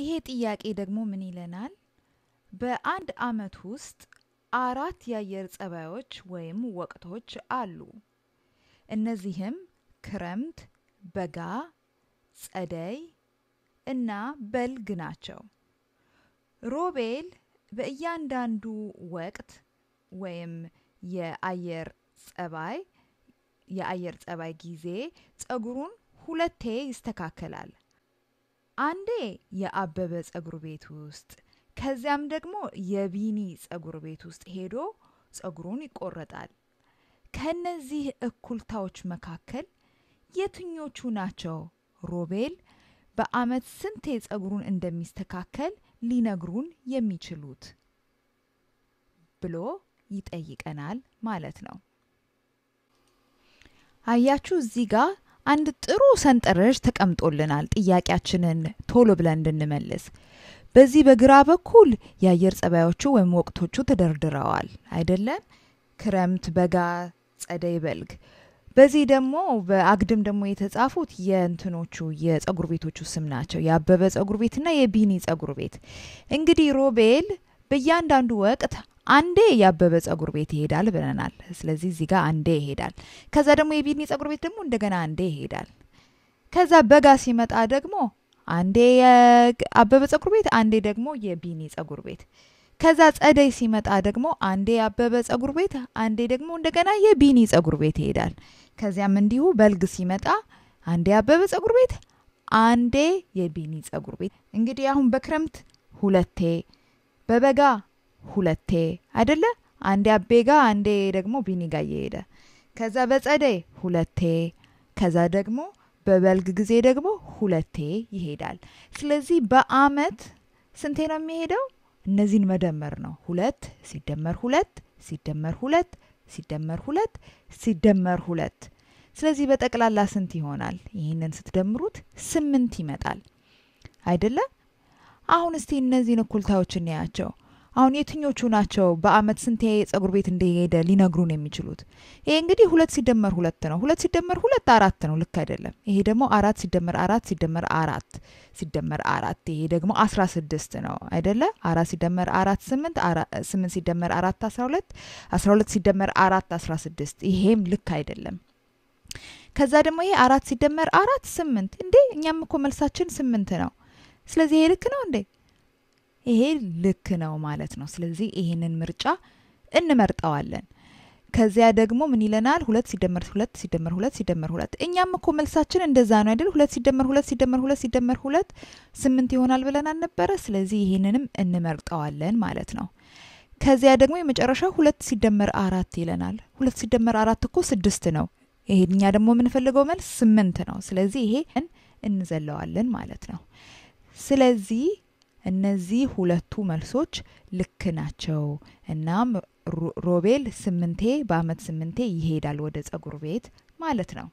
ይሄ ጥያቄ ደግሞ ምን ይለናል? በአንድ ዓመት ውስጥ አራት የአየር ጸባዮች ወይም ወቅቶች አሉ። እነዚህም ክረምት፣ በጋ፣ ጸደይ እና በልግ ናቸው። ሮቤል በእያንዳንዱ ወቅት ወይም የአየር ጸባይ የአየር ጸባይ ጊዜ ጸጉሩን ሁለቴ ይስተካከላል። አንዴ የአበበ ፀጉር ቤት ውስጥ ከዚያም ደግሞ የቢኒ ፀጉር ቤት ውስጥ ሄዶ ፀጉሩን ይቆረጣል። ከነዚህ እኩልታዎች መካከል የትኞቹ ናቸው ሮቤል በአመት ስንቴ ፀጉሩን እንደሚስተካከል ሊነግሩን የሚችሉት ብሎ ይጠይቀናል ማለት ነው። አያችሁ እዚህ ጋር አንድ ጥሩ ሰንጠረዥ ተቀምጦልናል ጥያቄያችንን ቶሎ ብለን እንድንመልስ። በዚህ በግራ በኩል የአየር ጸባዮቹ ወይም ወቅቶቹ ተደርድረዋል አይደለም? ክረምት፣ በጋ፣ ጸደይ፣ በልግ። በዚህ ደግሞ በአግድም ደግሞ የተጻፉት የእንትኖቹ የጸጉር ቤቶቹ ስም ናቸው። የአበበ ጸጉር ቤትና የቢኒ ጸጉር ቤት። እንግዲህ ሮቤል በእያንዳንዱ ወቅት አንዴ ያበበ ጸጉር ቤት ይሄዳል ብለናል። ስለዚህ እዚህ ጋር አንዴ ይሄዳል። ከዛ ደግሞ የቢኒ ጸጉር ቤት ደግሞ እንደገና አንዴ ይሄዳል። ከዛ በጋ ሲመጣ ደግሞ አንዴ የአበበ ጸጉር ቤት፣ አንዴ ደግሞ የቢኒ ጸጉር ቤት። ከዛ ጸደይ ሲመጣ ደግሞ አንዴ የአበበ ጸጉር ቤት፣ አንዴ ደግሞ እንደገና የቢኒ ጸጉር ቤት ይሄዳል። ከዚያም እንዲሁ በልግ ሲመጣ አንዴ አበበ ጸጉር ቤት፣ አንዴ የቢኒ ጸጉር ቤት። እንግዲህ አሁን በክረምት ሁለቴ በበጋ ሁለቴ አይደለ አንዴ አቤ ጋ አንዴ ደግሞ ቢኒ ጋ እየሄደ ከዛ በጸደይ ሁለቴ ከዛ ደግሞ በበልግ ጊዜ ደግሞ ሁለቴ ይሄዳል። ስለዚህ በአመት ስንቴ ነው የሚሄደው? እነዚህን መደመር ነው። ሁለት ሲደመር ሁለት ሲደመር ሁለት ሲደመር ሁለት ሲደመር ሁለት። ስለዚህ በጠቅላላ ስንት ይሆናል? ይህንን ስትደምሩት ስምንት ይመጣል አይደለም? አሁን እስቲ እነዚህን እኩልታዎች እንያቸው። አሁን የትኞቹ ናቸው በአመት ስንት ጸጉር ቤት እንደሄደ ሊነግሩን የሚችሉት? ይሄ እንግዲህ ሁለት ሲደመር ሁለት ነው። ሁለት ሲደመር ሁለት አራት ነው። ልክ አይደለም። ይሄ ደግሞ አራት ሲደመር አራት ሲደመር አራት ሲደመር አራት ይሄ ደግሞ አስራ ስድስት ነው አይደለ? አራት ሲደመር አራት ስምንት ስምንት ሲደመር አራት አስራ ሁለት አስራ ሁለት ሲደመር አራት አስራ ስድስት ይሄም ልክ አይደለም። ከዛ ደግሞ ይሄ አራት ሲደመር አራት ስምንት እንዴ! እኛም እኮ መልሳችን ስምንት ነው። ስለዚህ ይሄ ልክ ነው እንዴ? ይሄ ልክ ነው ማለት ነው። ስለዚህ ይሄንን ምርጫ እንመርጠዋለን። ከዚያ ደግሞ ምን ይለናል? ሁለት ሲደመር ሁለት ሲደመር ሁለት ሲደመር ሁለት። እኛም እኮ መልሳችን እንደዛ ነው አይደል? ሁለት ሲደመር ሁለት ሲደመር ሁለት ሲደመር ሁለት ስምንት ይሆናል ብለን አልነበረ? ስለዚህ ይህንንም እንመርጠዋለን ማለት ነው። ከዚያ ደግሞ የመጨረሻ ሁለት ሲደመር አራት ይለናል። ሁለት ሲደመር አራት እኮ ስድስት ነው። ይሄኛ ደግሞ የምንፈልገው መልስ ስምንት ነው። ስለዚህ ይሄ እንዘለዋለን ማለት ነው። ስለዚህ እነዚህ ሁለቱ መልሶች ልክ ናቸው። እናም ሮቤል ስምንቴ በአመት ስምንቴ ይሄዳል ወደ ጸጉር ቤት ማለት ነው።